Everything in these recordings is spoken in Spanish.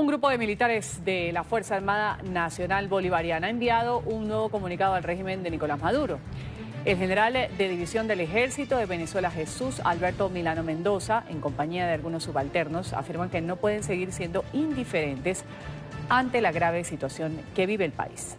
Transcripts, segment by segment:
Un grupo de militares de la Fuerza Armada Nacional Bolivariana ha enviado un nuevo comunicado al régimen de Nicolás Maduro. El general de división del ejército de Venezuela, Jesús Alberto Milano Mendoza, en compañía de algunos subalternos, afirman que no pueden seguir siendo indiferentes ante la grave situación que vive el país.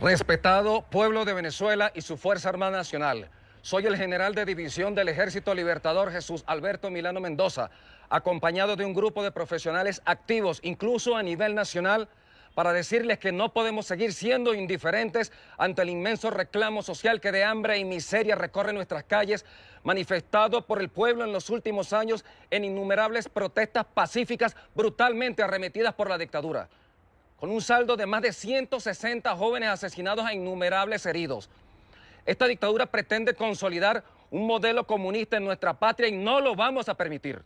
Respetado pueblo de Venezuela y su Fuerza Armada Nacional. Soy el general de división del Ejército Libertador Jesús Alberto Milano Mendoza, acompañado de un grupo de profesionales activos, incluso a nivel nacional, para decirles que no podemos seguir siendo indiferentes ante el inmenso reclamo social que de hambre y miseria recorre nuestras calles, manifestado por el pueblo en los últimos años en innumerables protestas pacíficas brutalmente arremetidas por la dictadura, con un saldo de más de 160 jóvenes asesinados a e innumerables heridos. Esta dictadura pretende consolidar un modelo comunista en nuestra patria y no lo vamos a permitir.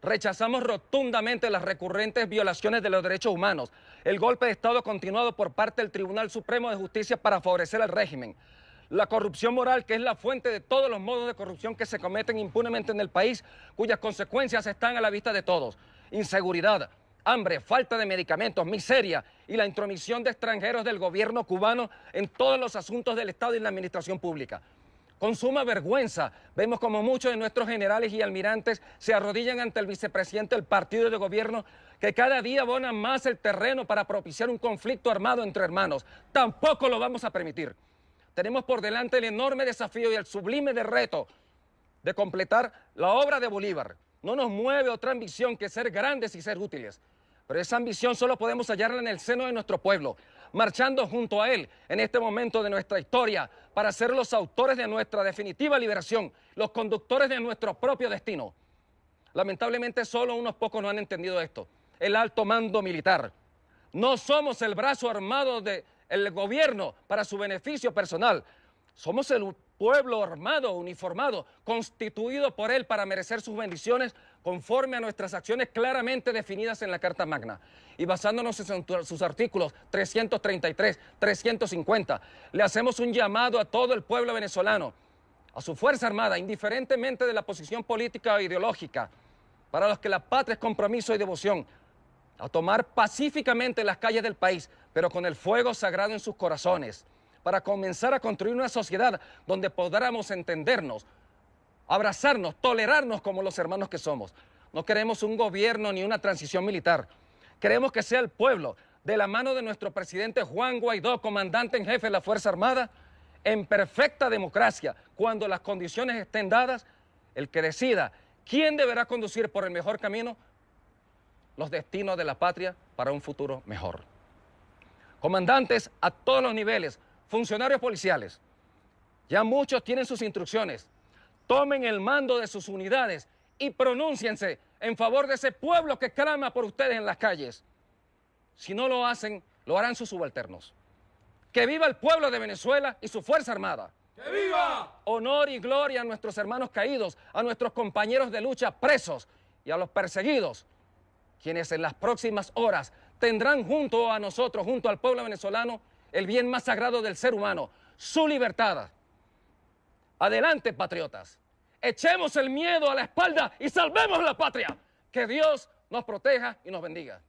Rechazamos rotundamente las recurrentes violaciones de los derechos humanos, el golpe de Estado continuado por parte del Tribunal Supremo de Justicia para favorecer al régimen, la corrupción moral, que es la fuente de todos los modos de corrupción que se cometen impunemente en el país, cuyas consecuencias están a la vista de todos, inseguridad, hambre, falta de medicamentos, miseria y la intromisión de extranjeros del gobierno cubano en todos los asuntos del Estado y la administración pública. Con suma vergüenza, vemos como muchos de nuestros generales y almirantes se arrodillan ante el vicepresidente del partido de gobierno que cada día abona más el terreno para propiciar un conflicto armado entre hermanos. Tampoco lo vamos a permitir. Tenemos por delante el enorme desafío y el sublime de reto de completar la obra de Bolívar, no nos mueve otra ambición que ser grandes y ser útiles. Pero esa ambición solo podemos hallarla en el seno de nuestro pueblo, marchando junto a él en este momento de nuestra historia para ser los autores de nuestra definitiva liberación, los conductores de nuestro propio destino. Lamentablemente solo unos pocos no han entendido esto. El alto mando militar. No somos el brazo armado del gobierno para su beneficio personal. Somos el pueblo armado, uniformado, constituido por Él para merecer sus bendiciones conforme a nuestras acciones claramente definidas en la Carta Magna. Y basándonos en sus artículos 333, 350, le hacemos un llamado a todo el pueblo venezolano, a su Fuerza Armada, indiferentemente de la posición política o ideológica, para los que la patria es compromiso y devoción, a tomar pacíficamente las calles del país, pero con el fuego sagrado en sus corazones para comenzar a construir una sociedad donde podamos entendernos, abrazarnos, tolerarnos como los hermanos que somos. No queremos un gobierno ni una transición militar. Queremos que sea el pueblo, de la mano de nuestro presidente Juan Guaidó, comandante en jefe de la Fuerza Armada, en perfecta democracia, cuando las condiciones estén dadas, el que decida quién deberá conducir por el mejor camino los destinos de la patria para un futuro mejor. Comandantes a todos los niveles, funcionarios policiales, ya muchos tienen sus instrucciones. Tomen el mando de sus unidades y pronúnciense en favor de ese pueblo que clama por ustedes en las calles. Si no lo hacen, lo harán sus subalternos. Que viva el pueblo de Venezuela y su Fuerza Armada. ¡Que viva! Honor y gloria a nuestros hermanos caídos, a nuestros compañeros de lucha presos y a los perseguidos, quienes en las próximas horas tendrán junto a nosotros, junto al pueblo venezolano, el bien más sagrado del ser humano, su libertad. Adelante, patriotas. Echemos el miedo a la espalda y salvemos la patria. Que Dios nos proteja y nos bendiga.